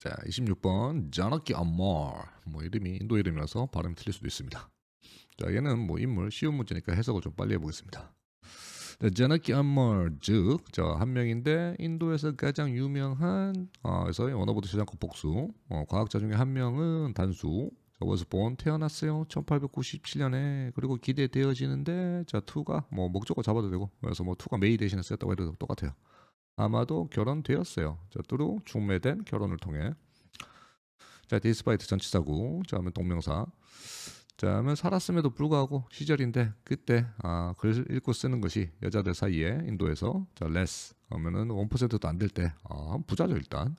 자, 26번 저나키 암몰 뭐 이름이 인도 이름이라서 발음이 틀릴 수도 있습니다. 자, 얘는 뭐 인물 쉬운 문제니까 해석을 좀 빨리 해보겠습니다. 자나키 암몰 즉저 한 명인데 인도에서 가장 유명한 어, 아, 그래서 원어부터 시작하고 복수 어, 과학자 중에 한 명은 단수 저것을본 태어났어요 1897년에 그리고 기대되어지는데 자 투가 뭐 목적어 잡아도 되고 그래서 뭐 투가 메이 대신에 쓰였다고 해도 똑같아요. 아마도 결혼되었어요. 자, 뚜루 중매된 결혼을 통해. 자, 디스파이트 전치사구. 자, 하면 동명사. 자, 하면 살았음에도 불구하고 시절인데 그때 아, 글 읽고 쓰는 것이 여자들 사이에 인도에서 자, l 스 하면은 1%도 안 될 때. 아, 부자죠, 일단.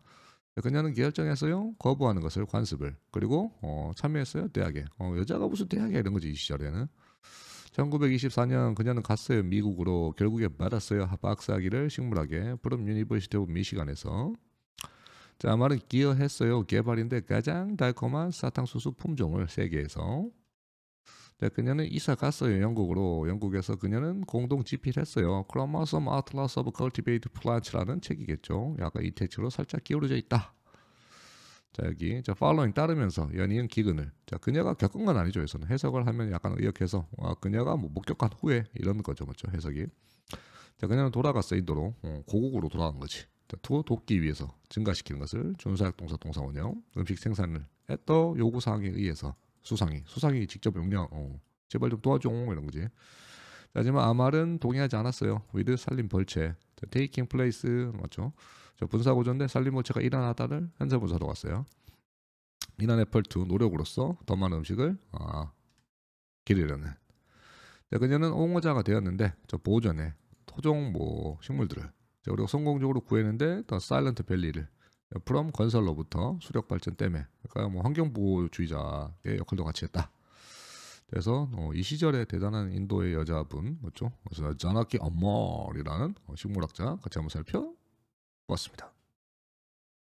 그녀는 결정했어요. 거부하는 것을 관습을. 그리고 어, 참여했어요. 대학에. 어, 여자가 무슨 대학이야 이런 거지 이 시절에는. 1924년 그녀는 갔어요. 미국으로. 결국에 받았어요. 박사학위를 식물학에 브럼 유니버시티 오브 미시간에서. 자, 말마는 기여했어요. 개발인데 가장 달콤한 사탕수수 품종을 세계에서. 자, 네, 그녀는 이사 갔어요. 영국으로. 영국에서 그녀는 공동 집필했어요. 크로마솜 아틀라스 오브 컬티베이트 플란츠라는 책이겠죠. 약간 이 책으로 살짝 기울어져 있다. 자 여기 저 following 따르면서 연이은 기근을 자 그녀가 겪은 건 아니죠 여기서는 해석을 하면 약간 의역해서 아, 그녀가 뭐 목격한 후에 이런 거죠 맞죠 그렇죠? 해석이 자 그녀는 돌아갔어 인도로 어, 고국으로 돌아간 거지 자, 도, 돕기 위해서 증가시키는 것을 준사역 동사 동사 원형 음식 생산을 했더 요구 사항에 의해서 수상이 수상이 직접 용량 어, 제발 좀 도와줘 이런 거지 자, 하지만 아말은 동의하지 않았어요 위드 살림 벌채 자, taking place 맞죠 분사고전대살림부체가 이란 하다을 현세분사로 갔어요. 이란 애플2 노력으로써더 많은 음식을 아, 기르려는 네, 그녀는 옹호자가 되었는데 저 보존에 토종 뭐 식물들을 우리가 성공적으로 구했는데 더 사일런트 밸리를 프롬 건설로부터 수력 발전 때문에 그러니까 뭐 환경보호주의자의 역할도 같이 했다. 그래서 어, 이 시절에 대단한 인도의 여자분 뭐죠? 그래서 자나키 엄머리라는 어, 식물학자 같이 한번 살펴 고맙습니다.